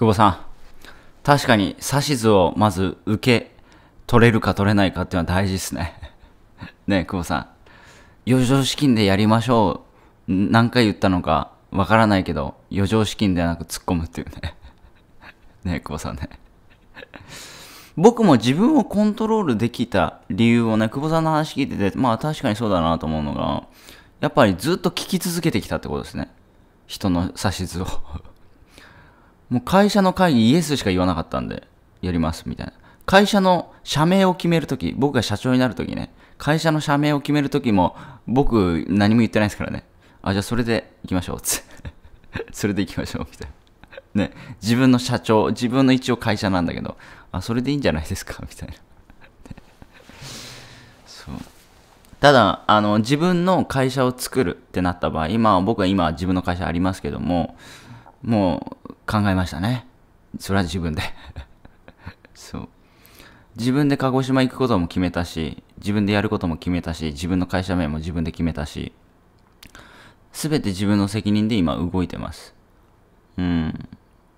久保さん、確かに指図をまず受け取れるか取れないかっていうのは大事ですね。ね久保さん。余剰資金でやりましょう。何回言ったのかわからないけど、余剰資金ではなく突っ込むっていうね。ね久保さんね。僕も自分をコントロールできた理由をね、久保さんの話聞いてて、まあ確かにそうだなと思うのが、やっぱりずっと聞き続けてきたってことですね。人の指図をもう会社の会議イエスしか言わなかったんで、やりますみたいな。会社の社名を決めるとき、僕が社長になるときね、会社の社名を決めるときも、僕何も言ってないですからね。あ、じゃあそれで行きましょう。つ それで行きましょう。みたいな。ね、自分の社長、自分の一応会社なんだけど、あ、それでいいんじゃないですか みたいな。そう。ただ、あの、自分の会社を作るってなった場合、今、僕は今自分の会社ありますけども、もう、考えましたね。それは自分で そう。自分で鹿児島行くことも決めたし、自分でやることも決めたし、自分の会社名も自分で決めたし、すべて自分の責任で今動いてます。うん。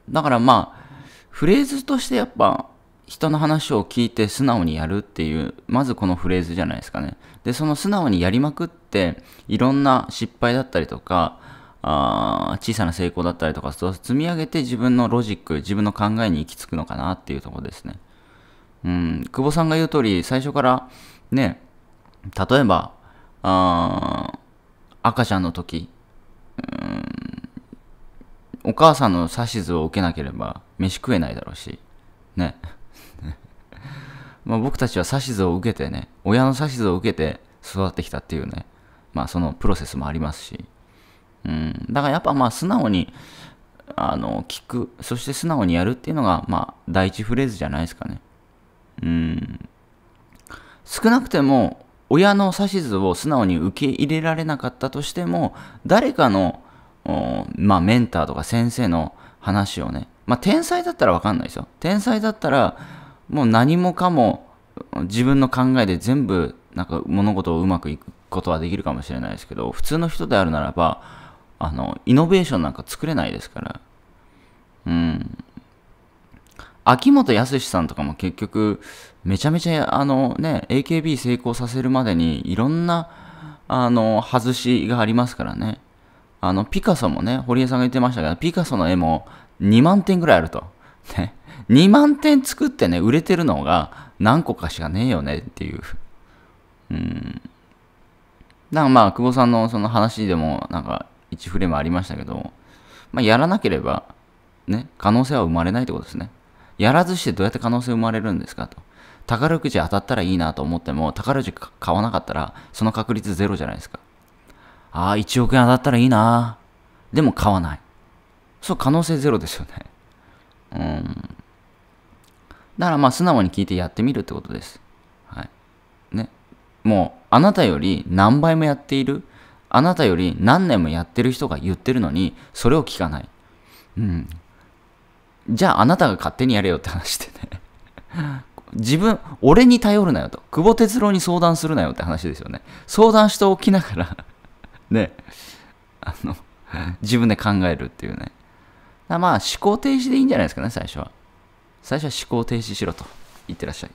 だからまあ、フレーズとしてやっぱ、人の話を聞いて素直にやるっていう、まずこのフレーズじゃないですかね。で、その素直にやりまくって、いろんな失敗だったりとか、あ小さな成功だったりとか、そう積み上げて自分のロジック、自分の考えに行き着くのかなっていうところですね。うん、久保さんが言う通り、最初からね、例えば、あ赤ちゃんの時、うん、お母さんの指図を受けなければ飯食えないだろうし、ね。まあ僕たちは指図を受けてね、親の指図を受けて育ってきたっていうね、まあそのプロセスもありますし、うん。だからやっぱまあ素直に、あの、聞く、そして素直にやるっていうのが、まあ、第一フレーズじゃないですかね。うん。少なくても、親の指図を素直に受け入れられなかったとしても、誰かの、まあ、メンターとか先生の話をね、まあ、天才だったらわかんないですよ。天才だったら、もう何もかも自分の考えで全部、なんか物事をうまくいくことはできるかもしれないですけど、普通の人であるならば、あの、イノベーションなんか作れないですから。うん。秋元康さんとかも結局、めちゃめちゃ、あのね、AKB 成功させるまでに、いろんな、あの、外しがありますからね。あの、ピカソもね、堀江さんが言ってましたけど、ピカソの絵も2万点ぐらいあると。ね。2万点作ってね、売れてるのが何個かしかねえよねっていう。うん。なんかまあ、久保さんのその話でも、なんか、1フレームありましたけど、まあ、やらなければ、ね、可能性は生まれないってことですね。やらずしてどうやって可能性生まれるんですかと。宝くじ当たったらいいなと思っても、宝くじ買わなかったら、その確率ゼロじゃないですか。ああ、1億円当たったらいいなでも買わない。そう、可能性ゼロですよね。うん。だからまあ、素直に聞いてやってみるってことです。はい。ね。もう、あなたより何倍もやっているあなたより何年もやってる人が言ってるのに、それを聞かない。うん。じゃああなたが勝手にやれよって話でね。自分、俺に頼るなよと。久保哲郎に相談するなよって話ですよね。相談しておきながらね、あの、自分で考えるっていうね。まあ、思考停止でいいんじゃないですかね、最初は。最初は思考停止しろと。言ってらっしゃい。